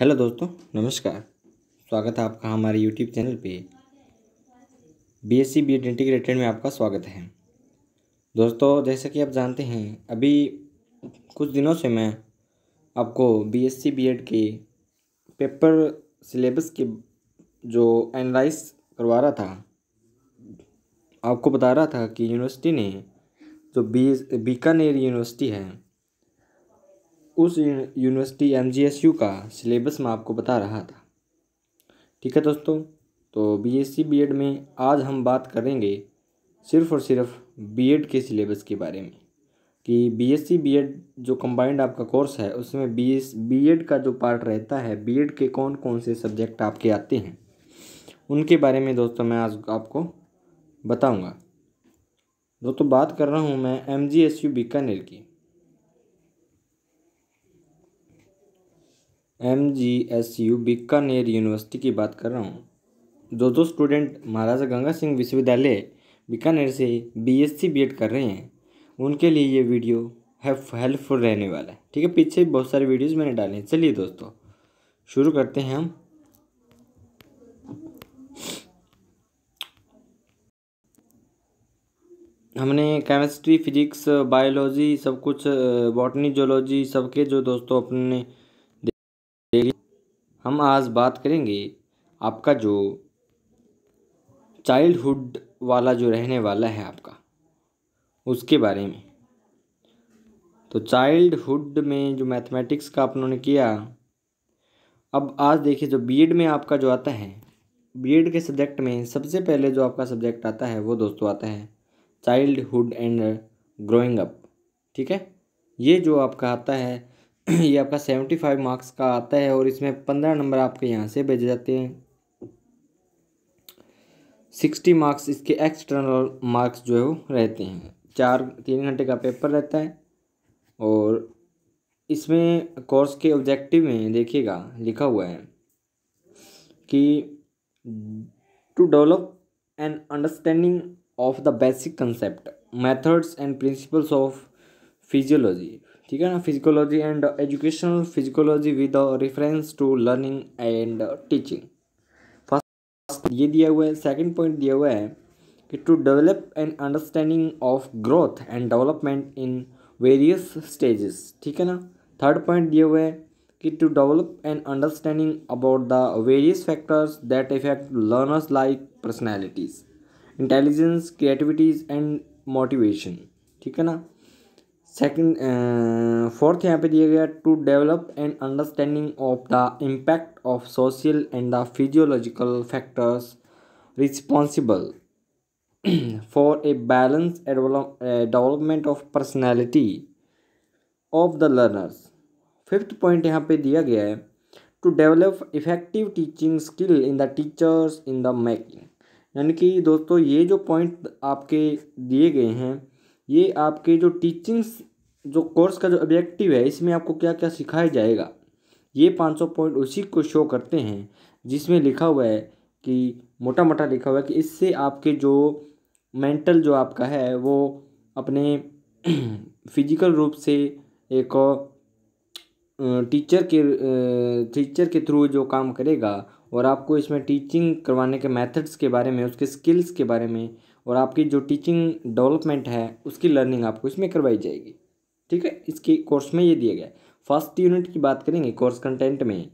hello दोस्तों नमस्कार स्वागत है आपका हमारे यूट्यूब चैनल पे B S C B Ed integrated में आपका स्वागत है दोस्तों जैसा कि आप जानते हैं अभी कुछ दिनों से मैं आपको B S C B Ed के पेपर सिलेबस के जो एनालाइज करवा रहा था आपको बता रहा था कि यूनिवर्सिटी ने जो बी बीकानेर यूनिवर्सिटी है उस यूनिवर्सिटी एम का सिलेबस मैं आपको बता रहा था ठीक है दोस्तों तो B S C B Ed में आज हम बात करेंगे सिर्फ और सिर्फ बी एड के सिलेबस के बारे में कि B S C B Ed जो कम्बाइंड आपका कोर्स है उसमें बी एस बी एड का जो पार्ट रहता है बी एड के कौन कौन से सब्जेक्ट आपके आते हैं उनके बारे में दोस्तों मैं आज आपको बताऊंगा दोस्तों बात कर रहा हूँ मैं M G S U Bikaner की M G S U Bikaner university की बात कर रहा हूँ जो दो स्टूडेंट महाराजा गंगा सिंह विश्वविद्यालय बीकानेर से B S C B Ed कर रहे हैं उनके लिए ये वीडियो हेल्पफुल रहने वाला है ठीक है पीछे बहुत सारे वीडियोज़ मैंने डाले हैं चलिए दोस्तों शुरू करते हैं हम हमने केमिस्ट्री फिजिक्स बायोलॉजी सब कुछ बॉटनी जोलॉजी सबके जो दोस्तों अपने हम आज बात करेंगे आपका जो चाइल्डहुड वाला जो रहने वाला है आपका उसके बारे में तो चाइल्डहुड में जो मैथमेटिक्स का आप उन्होंने किया अब आज देखिए जो बीएड में आपका जो आता है बीएड के सब्जेक्ट में सबसे पहले जो आपका सब्जेक्ट आता है वो दोस्तों आता है चाइल्डहुड एंड ग्रोइंग अप ठीक है ये जो आपका आता है ये आपका सेवेंटी फाइव मार्क्स का आता है और इसमें पंद्रह नंबर आपके यहाँ से भेजे जाते हैं सिक्सटी मार्क्स इसके एक्सटर्नल मार्क्स जो है वो रहते हैं चार तीन घंटे का पेपर रहता है और इसमें कोर्स के ऑब्जेक्टिव में देखिएगा लिखा हुआ है कि to develop an understanding of the basic concept methods and principles of physiology ठीक है ना psychology and educational psychology with reference to learning and teaching first ये दिया हुआ है सेकंड पॉइंट दिया हुआ है कि to develop an understanding of growth and development in various stages ठीक है ना थर्ड पॉइंट दिया हुआ है कि to develop an understanding about the various factors that effect learners like personalities intelligence creativities and motivation ठीक है ना सेकंड फोर्थ uh, यहाँ पे दिया गया to develop and understanding of the impact of social and the physiological factors responsible for a balance development of personality of the learners fifth point यहाँ पे दिया गया है to develop effective teaching skill in the teachers in the making यानी कि दोस्तों ये जो पॉइंट आपके दिए गए हैं ये आपके जो टीचिंग्स जो कोर्स का जो ऑब्जेक्टिव है इसमें आपको क्या क्या सिखाया जाएगा ये 500 पॉइंट उसी को शो करते हैं जिसमें लिखा हुआ है कि मोटा मोटा लिखा हुआ है कि इससे आपके जो मेंटल जो आपका है वो अपने फिजिकल रूप से एक टीचर के टीचर के थ्रू जो काम करेगा और आपको इसमें टीचिंग करवाने के मेथड्स के बारे में उसके स्किल्स के बारे में और आपकी जो टीचिंग डेवलपमेंट है उसकी लर्निंग आपको इसमें करवाई जाएगी ठीक है इसके कोर्स में ये दिया गया फर्स्ट यूनिट की बात करेंगे कोर्स कंटेंट में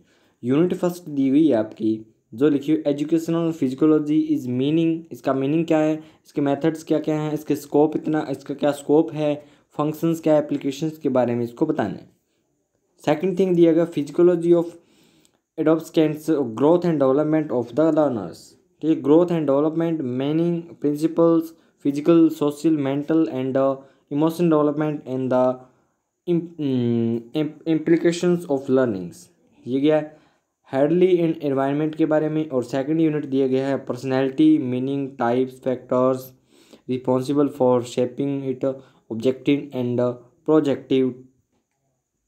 यूनिट फर्स्ट दी हुई है आपकी जो लिखी हुई एजुकेशनल फिजिकोलॉजी इज़ मीनिंग इसका मीनिंग क्या है इसके मेथड्स क्या क्या हैं इसके स्कोप इतना इसका क्या स्कोप है फंक्शंस क्या एप्लीकेशंस के बारे में इसको बताना है सेकंड थिंग दिया गया फिजिकोलॉजी ऑफ एडोप्स growth and development of the learners ठीक तो uh, mm, है growth and development many principles physical social mental and emotion development and the implications of learnings ये गया है हेडली एंड एनवायरनमेंट के बारे में और सेकंड यूनिट दिया गया है personality meaning types factors responsible for shaping it objective and projective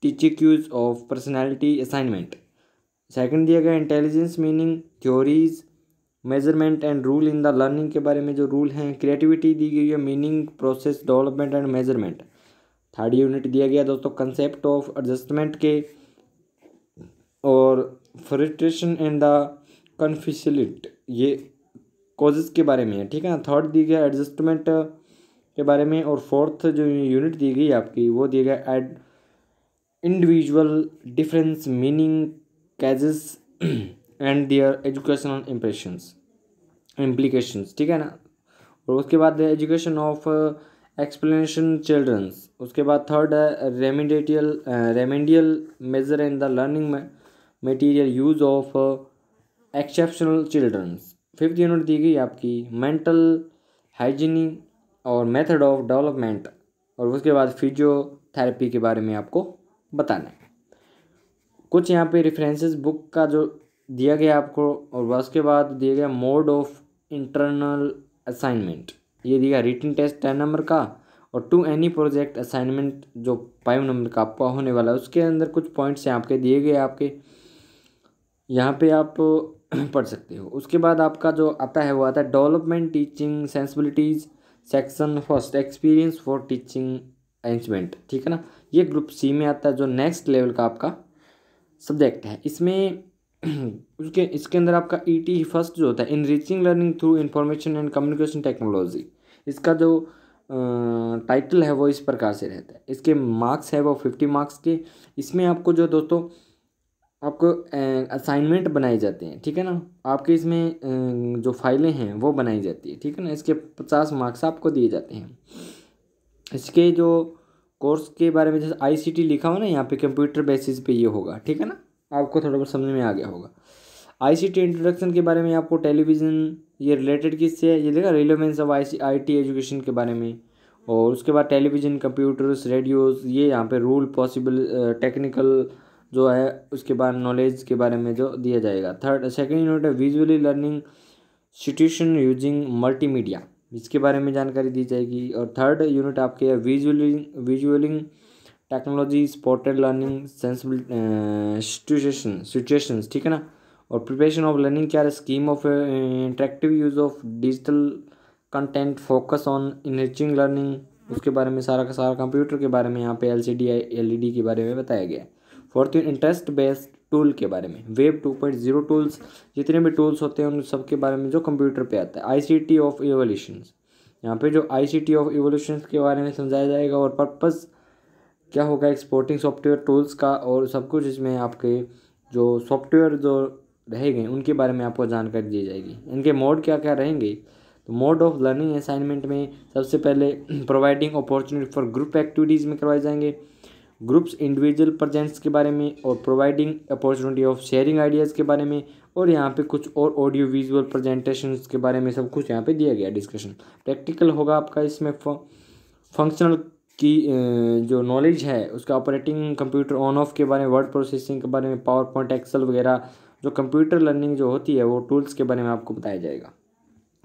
techniques of personality assignment second दिया गया intelligence meaning theories measurement and role in the learning के बारे में जो रूल हैं क्रिएटिविटी दी गई है meaning process development and measurement third unit दिया गया दोस्तों कंसेप्ट ऑफ एडजस्टमेंट के और फ्रस्ट्रेशन एंड द कन्फिसलिट ये कोजेज के बारे में है ठीक है ना थर्ड दिया गया एडजस्टमेंट के बारे में और फोर्थ जो यूनिट दी गई आपकी वो दिया गया एड individual difference meaning causes and their educational impressions implications ठीक है ना और उसके बाद एजुकेशन ऑफ एक्सप्लेनेशन चिल्ड्रंस उसके बाद थर्ड है remedial remedial measure in the learning material use of exceptional childrens fifth unit दी गई आपकी मेंटल हाइजीनिक और मेथड ऑफ डेवलपमेंट और उसके बाद फिजियोथेरेपी के बारे में आपको बताना है कुछ यहाँ पे रेफरेंसेस बुक का जो दिया गया आपको और उसके बाद दिया गया मोड ऑफ इंटरनल असाइनमेंट ये दिया रिटर्न टेस्ट टेन नंबर का और टू एनी प्रोजेक्ट असाइनमेंट जो फाइव नंबर का आपका होने वाला है उसके अंदर कुछ पॉइंट्स हैं आपके दिए गए आपके यहाँ पे आप पढ़ सकते हो उसके बाद आपका जो आता है वो आता है development teaching sensibilities section first experience for teaching arrangement ठीक है ना ये ग्रुप सी में आता है जो नेक्स्ट लेवल का आपका सब्जेक्ट है इसमें उसके इसके अंदर आपका ई टी फर्स्ट जो होता है enriching learning through information and communication technology इसका जो टाइटल है वो इस प्रकार से रहता है इसके मार्क्स है वो फिफ्टी मार्क्स के इसमें आपको जो दोस्तों आपको असाइनमेंट बनाए जाते हैं ठीक है ना आपके इसमें जो फाइलें हैं वो बनाई जाती है ठीक है ना इसके पचास मार्क्स आपको दिए जाते हैं इसके जो कोर्स के बारे में जैसे आईसीटी लिखा हो ना यहाँ पे कंप्यूटर बेसिस पे ये होगा ठीक है ना आपको थोड़ा बहुत समझ में आ गया होगा आईसीटी इंट्रोडक्शन के बारे में आपको टेलीविज़न ये रिलेटेड किससे है ये देखा relevance of I C I T education के बारे में और उसके बाद टेलीविज़न कंप्यूटर्स रेडियोज़ ये यहाँ पे रूल पॉसिबल टेक्निकल जो है उसके बाद नॉलेज के बारे में जो दिया जाएगा थर्ड सेकेंड यूनिट है visually learning situation using multimedia इसके बारे में जानकारी दी जाएगी और थर्ड यूनिट आपके है visualising visualising technology supported learning situation ठीक है ना और प्रिपरेशन ऑफ लर्निंग क्या है scheme of interactive use of digital content focus on enriching learning उसके बारे में सारा का सारा कंप्यूटर के बारे में यहाँ पे एल सी डी एलईडी के बारे में बताया गया है फोर्थ इंटरेस्ट बेस्ड टूल के बारे में web two point zero tools जितने भी टूल्स होते हैं उन सब के बारे में जो कंप्यूटर पे आता है I C T of evolution यहाँ पे जो I C T of evolution के बारे में समझाया जाएगा और पर्पज़ क्या होगा एक्सपोर्टिंग सॉफ्टवेयर टूल्स का और सब कुछ इसमें आपके जो सॉफ्टवेयर जो रहेंगे उनके बारे में आपको जानकारी दी जाएगी इनके मोड क्या क्या रहेंगे तो मोड ऑफ लर्निंग असाइनमेंट में सबसे पहले providing opportunity for group activities में करवाए जाएंगे ग्रुप्स इंडिविजुअल प्रजेंट्स के बारे में और providing opportunity of sharing ideas के बारे में और यहाँ पे कुछ और ऑडियो विजुअल प्रजेंटेशन के बारे में सब कुछ यहाँ पे दिया गया डिस्कशन प्रैक्टिकल होगा आपका इसमें फंक्शनल की जो नॉलेज है उसका ऑपरेटिंग कंप्यूटर ऑन ऑफ के बारे में वर्ड प्रोसेसिंग के बारे में पावर पॉइंट एक्सल वगैरह जो कंप्यूटर लर्निंग जो होती है वो टूल्स के बारे में आपको बताया जाएगा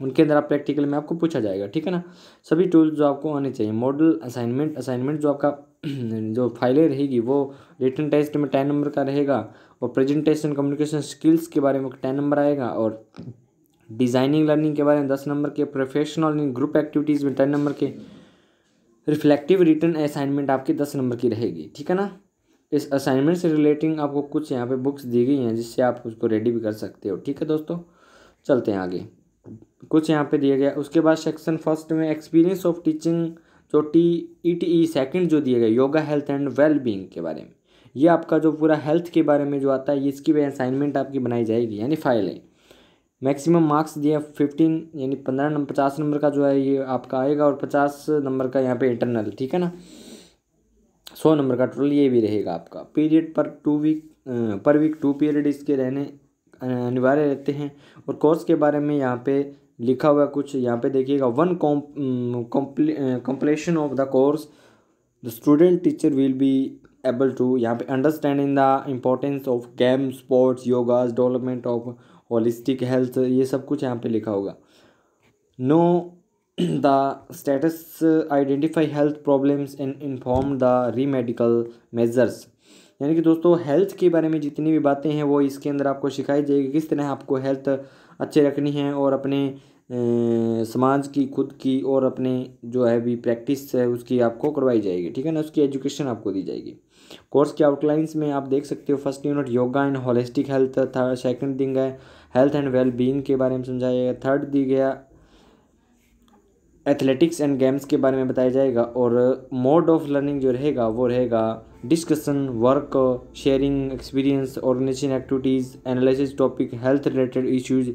उनके अंदर आप प्रैक्टिकल में आपको पूछा जाएगा ठीक है ना सभी टूल्स जो आपको आने चाहिए मॉडल असाइनमेंट असाइनमेंट जो आपका जो फाइलें रहेगी वो रिटर्न टेस्ट में टेन नंबर का रहेगा और प्रेजेंटेशन कम्युनिकेशन स्किल्स के बारे में टेन नंबर आएगा और डिज़ाइनिंग लर्निंग के बारे में दस नंबर के प्रोफेशनल ग्रुप एक्टिविटीज़ में टेन नंबर के रिफ्लेक्टिव रिटर्न असाइनमेंट आपकी दस नंबर की रहेगी ठीक है ना इस असाइनमेंट से रिलेटिंग आपको कुछ यहाँ पे बुक्स दी गई हैं जिससे आप उसको रेडी भी कर सकते हो ठीक है दोस्तों चलते हैं आगे कुछ यहाँ पे दिया गया उसके बाद सेक्शन फर्स्ट में एक्सपीरियंस ऑफ टीचिंग जो T E T E second जो दिया गया yoga health and well being के बारे में ये आपका जो पूरा हेल्थ के बारे में जो आता है इसकी भी असाइनमेंट आपकी बनाई जाएगी यानी फाइल है मैक्सिमम मार्क्स दिया फिफ्टीन यानी पंद्रह नंबर पचास नंबर का जो है ये आपका आएगा और पचास नंबर का यहाँ पे इंटरनल ठीक है ना सौ नंबर का टोटल ये भी रहेगा आपका पीरियड पर टू वीक पर वीक टू पीरियड इसके रहने अनिवार्य रहते हैं और कोर्स के बारे में यहाँ पे लिखा हुआ कुछ यहाँ पे देखिएगा on completion of the course the student teacher will be able to यहाँ पे understand the importance of game sports yogas development of holistic health ये सब कुछ यहाँ पे लिखा होगा know the status identify health problems and inform the remedial measures यानी कि दोस्तों हेल्थ के बारे में जितनी भी बातें हैं वो इसके अंदर आपको सिखाई जाएगी किस तरह आपको हेल्थ अच्छे रखनी है और अपने ए, समाज की खुद की और अपने जो है भी प्रैक्टिस है उसकी आपको करवाई जाएगी ठीक है ना उसकी एजुकेशन आपको दी जाएगी कोर्स के आउटलाइंस में आप देख सकते हो first unit yoga and holistic health third second दिन गए हेल्थ एंड वेल बींग के बारे में समझाया जाएगा थर्ड दी गया एथलेटिक्स एंड गेम्स के बारे में बताया जाएगा और मोड ऑफ लर्निंग जो रहेगा वो रहेगा discussion work sharing experience organisation activities analysis topic health related issues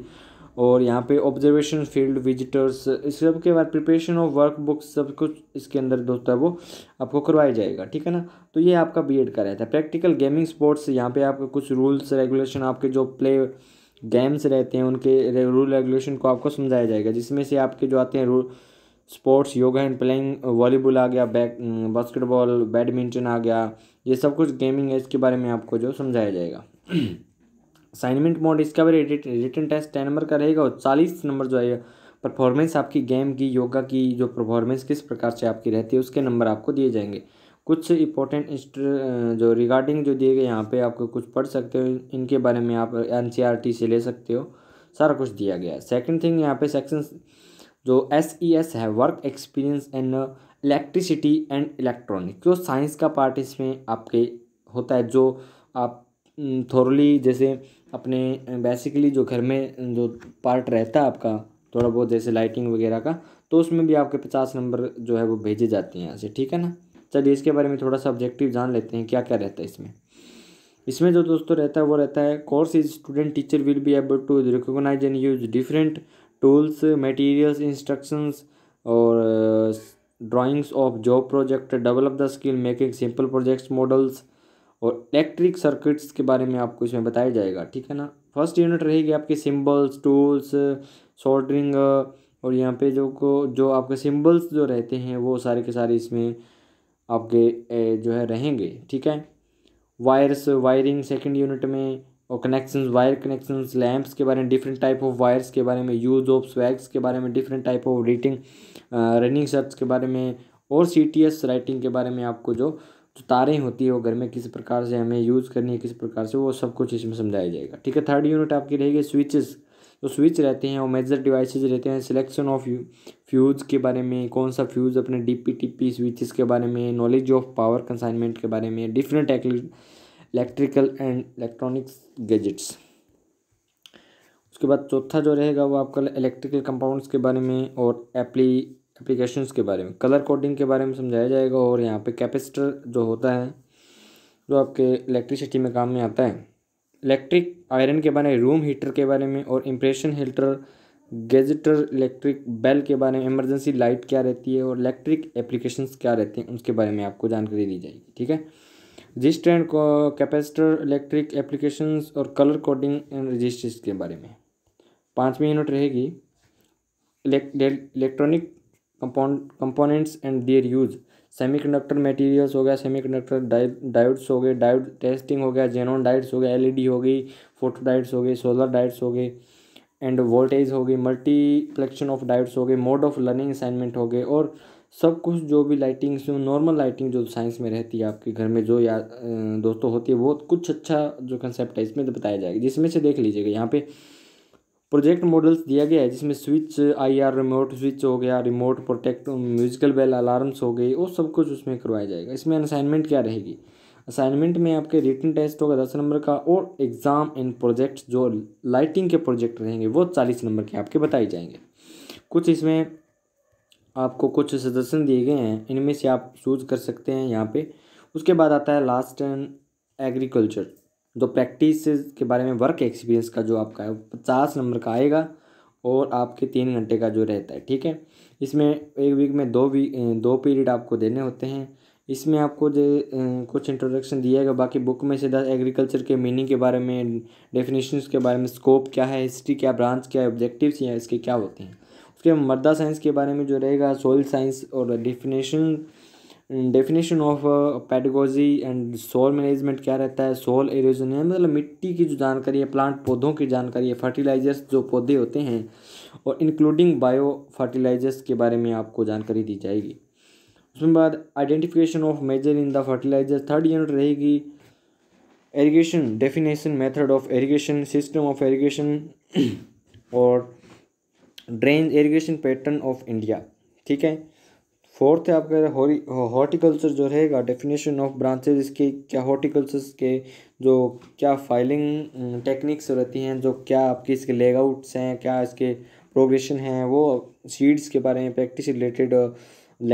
और यहाँ पे ऑब्जर्वेशन फील्ड विजिटर्स इस सब के बाद प्रिपरेशन ऑफ वर्क बुक्स सब कुछ इसके अंदर दोस्तों वो आपको करवाया जाएगा ठीक है ना तो ये आपका बी का रहता है प्रैक्टिकल गेमिंग स्पोर्ट्स यहाँ पे आपके कुछ रूल्स रेगुलेशन आपके जो प्ले गेम्स रहते हैं उनके रूल रेगुलेशन को आपको समझाया जाएगा जिसमें से आपके जो आते हैं rule sports yoga and playing volleyball आ गया बैक बास्केटबॉल बैडमिंटन आ गया ये सब कुछ गेमिंग है इसके बारे में आपको जो समझाया जाएगा असाइनमेंट मोड इसका भी रिटर्न टेस्ट टेन नंबर का रहेगा और चालीस नंबर जो आएगा परफॉर्मेंस आपकी गेम की योगा की जो परफॉर्मेंस किस प्रकार से आपकी रहती है उसके नंबर आपको दिए जाएंगे कुछ इंपॉर्टेंट जो रिगार्डिंग जो दिए गए यहाँ पे आपको कुछ पढ़ सकते हो इनके बारे में आप एन e से ले सकते हो सारा कुछ दिया गया है सेकेंड थिंग यहाँ पे सेक्शन जो एस ई एस है work experience and electricity and electronic जो साइंस का पार्ट इसमें आपके होता है जो आप थोरली जैसे अपने बेसिकली जो घर में जो पार्ट रहता है आपका थोड़ा बहुत जैसे लाइटिंग वगैरह का तो उसमें भी आपके पचास नंबर जो है वो भेजे जाते हैं यहाँ से ठीक है ना चलिए इसके बारे में थोड़ा सा ऑब्जेक्टिव जान लेते हैं क्या क्या रहता है इसमें इसमें जो दोस्तों रहता है वो रहता है course is student teacher will be able to recognise and use different tools materials instructions और drawings of job project develop the skill making simple projects models और इलेक्ट्रिक सर्किट्स के बारे में आपको इसमें बताया जाएगा ठीक है ना फर्स्ट यूनिट रहेगी आपके सिम्बल्स टूल्स सोल्डरिंग और यहाँ पे जो को जो आपके सिम्बल्स जो रहते हैं वो सारे के सारे इसमें आपके जो है रहेंगे ठीक है वायर्स वायरिंग सेकेंड यूनिट में और कनेक्शंस वायर कनेक्शंस लैंप्स के बारे में डिफरेंट टाइप ऑफ वायर्स के बारे में यूज ऑफ स्वैग्स के बारे में डिफरेंट टाइप ऑफ रीटिंग रनिंग शर्ट्स के बारे में और सी राइटिंग के बारे में आपको जो जो तारें होती है वो घर में किस प्रकार से हमें यूज़ करनी है किस प्रकार से वो सब कुछ इसमें समझाया जाएगा ठीक है थर्ड यूनिट आपकी रहेगी स्विचेस जो स्विच रहते हैं वो मेजर डिवाइसेज रहते हैं सिलेक्शन ऑफ फ्यूज़ के बारे में कौन सा फ्यूज़ अपने D P T P switches के बारे में नॉलेज ऑफ पावर कंसाइनमेंट के बारे में different electrical and electronics gadgets उसके बाद चौथा जो रहेगा वो आपका इलेक्ट्रिकल कंपाउंड्स के बारे में और एप्ली एप्लीकेशंस के बारे में कलर कोडिंग के बारे में समझाया जाएगा और यहाँ पे कैपेसिटर जो होता है जो आपके इलेक्ट्रिसिटी में काम में आता है इलेक्ट्रिक आयरन के बारे में रूम हीटर के बारे में और इम्प्रेशन हीटर गैजेटर इलेक्ट्रिक बेल के बारे में इमरजेंसी लाइट क्या रहती है और इलेक्ट्रिक एप्लीकेशन क्या रहते हैं उसके बारे में आपको जानकारी दी जाएगी ठीक है ट्रेंड को कैपेसिटर इलेक्ट्रिक एप्लीकेशन और कलर कोडिंग एंड रजिस्ट्रेस के बारे में पाँचवीं यूनिट रहेगी electronic compound components and their use semiconductor materials हो गया सेमीकंडक्टर डायोड्स हो गए डायोड टेस्टिंग हो गया जेनोन डाइट्स हो गया एलईडी e हो गई फोटो डाइट्स हो गए सोलर डाइट्स हो गए एंड वोल्टेज हो गई मल्टीप्लेक्शन ऑफ डाइट्स हो गए मोड ऑफ लर्निंग असाइनमेंट हो गए और सब कुछ जो भी लाइटिंग जो नॉर्मल लाइटिंग जो साइंस में रहती है आपके घर में जो या दोस्तों होती है वो कुछ अच्छा जो कंसेप्ट है इसमें तो बताया जाएगा जिसमें से देख लीजिएगा यहाँ पे प्रोजेक्ट मॉडल्स दिया गया है जिसमें switch I R remote switch हो गया remote protect musical bell alarms हो गए और सब कुछ उसमें करवाया जाएगा इसमें असाइनमेंट क्या रहेगी असाइनमेंट में आपके रिटर्न टेस्ट होगा दस नंबर का और एग्ज़ाम एंड प्रोजेक्ट्स जो लाइटिंग के प्रोजेक्ट रहेंगे वो चालीस नंबर के आपके बताए जाएंगे कुछ इसमें आपको कुछ सजेशन दिए गए हैं इनमें से आप चूज़ कर सकते हैं यहाँ पे उसके बाद आता है लास्ट एंड एग्रीकल्चर जो प्रैक्टिस के बारे में वर्क एक्सपीरियंस का जो आपका है पचास नंबर का आएगा और आपके तीन घंटे का जो रहता है ठीक है इसमें एक वीक में दो वीक दो पीरियड आपको देने होते हैं इसमें आपको जो कुछ इंट्रोडक्शन दिया गया बाकी बुक में सीधा एग्रीकल्चर के मीनिंग के बारे में डेफिनेशन के बारे में स्कोप क्या है हिस्ट्री क्या ब्रांच क्या है ऑब्जेक्टिव्स या इसके क्या होते हैं उसके मर्दा साइंस के बारे में जो रहेगा सोइल साइंस और definition definition of pedagogy and soil management क्या रहता है सोल एरोजन मतलब मिट्टी की जो जानकारी है प्लांट पौधों की जानकारी है फर्टिलाइजर्स जो पौधे होते हैं और इंक्लूडिंग बायो फर्टिलाइजर्स के बारे में आपको जानकारी दी जाएगी उसमें बाद identification of major in the fertiliser third unit रहेगी irrigation definition method of irrigation system of irrigation और drain irrigation pattern of India ठीक है फोर्थ है आपका हॉर्टिकल्चर जो रहेगा डेफिनेशन ऑफ ब्रांचेज इसके क्या हॉर्टिकल्चर के जो क्या फाइलिंग टेक्निक्स रहती हैं जो क्या आपके इसके लेगआउट्स हैं क्या इसके प्रोग्रेशन हैं वो सीड्स के बारे में प्रैक्टिस रिलेटेड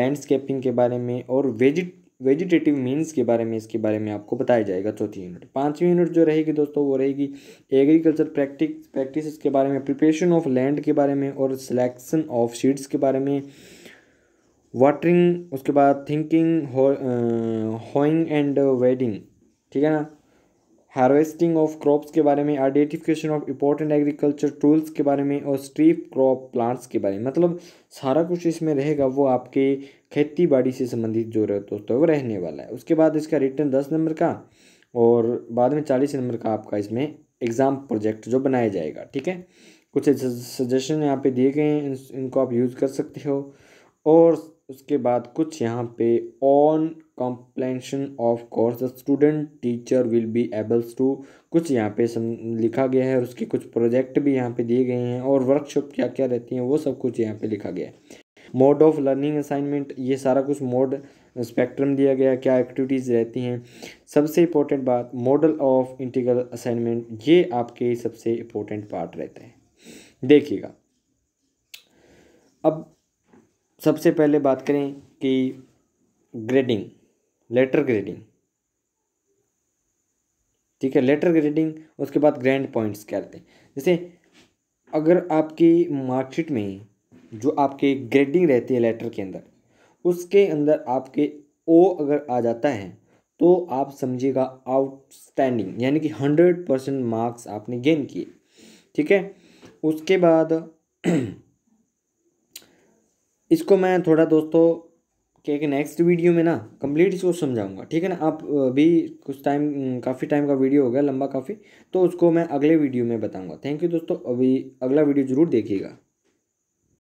लैंडस्केपिंग के बारे में और वेजिट वेजिटेटिव मीन्स के बारे में इसके बारे में आपको बताया जाएगा चौथी यूनिट पांचवी यूनिट जो रहेगी दोस्तों वो रहेगी एग्रीकल्चर प्रैक्टिस प्रैक्टिस के बारे में प्रिपरेशन ऑफ लैंड के बारे में और सिलेक्शन ऑफ सीड्स के बारे में वाटरिंग उसके बाद थिंकिंग होइंग एंड वेडिंग ठीक है ना हार्वेस्टिंग ऑफ क्रॉप्स के बारे में identification of important agriculture tools के बारे में और स्ट्रीप क्रॉप प्लांट्स के बारे में मतलब सारा कुछ इसमें रहेगा वो आपके खेती बाड़ी से संबंधित जो रह दोस्तों तो वो रहने वाला है उसके बाद इसका रिटर्न दस नंबर का और बाद में चालीस नंबर का आपका इसमें एग्ज़ाम प्रोजेक्ट जो बनाया जाएगा ठीक है कुछ सजेशन यहाँ पे दिए गए हैं इन, इनको आप यूज़ कर सकते हो और उसके बाद कुछ यहाँ पे on completion of course student teacher will be ables to कुछ यहाँ पे सम लिखा गया है और उसके कुछ प्रोजेक्ट भी यहाँ पे दिए गए हैं और वर्कशॉप क्या क्या रहती हैं वो सब कुछ यहाँ पे लिखा गया है मोड ऑफ लर्निंग असाइनमेंट ये सारा कुछ मोड स्पेक्ट्रम दिया गया क्या एक्टिविटीज़ रहती हैं सबसे इम्पोर्टेंट बात मॉडल ऑफ इंटीग्रल असाइनमेंट ये आपके सबसे इम्पोर्टेंट पार्ट रहता है देखिएगा अब सबसे पहले बात करें कि ग्रेडिंग लेटर ग्रेडिंग ठीक है लेटर ग्रेडिंग उसके बाद ग्रैंड पॉइंट्स क्या रहते हैं जैसे अगर आपकी मार्कशीट में जो आपके ग्रेडिंग रहती है लेटर के अंदर उसके अंदर आपके ओ अगर आ जाता है तो आप समझिएगा आउटस्टैंडिंग यानी कि हंड्रेड परसेंट मार्क्स आपने गेन किए ठीक है उसके बाद इसको मैं थोड़ा दोस्तों के एक नेक्स्ट वीडियो में ना कंप्लीट इसको समझाऊंगा ठीक है ना आप भी कुछ टाइम काफ़ी टाइम का वीडियो हो गया लंबा काफ़ी तो उसको मैं अगले वीडियो में बताऊंगा थैंक यू दोस्तों अभी अगला वीडियो ज़रूर देखिएगा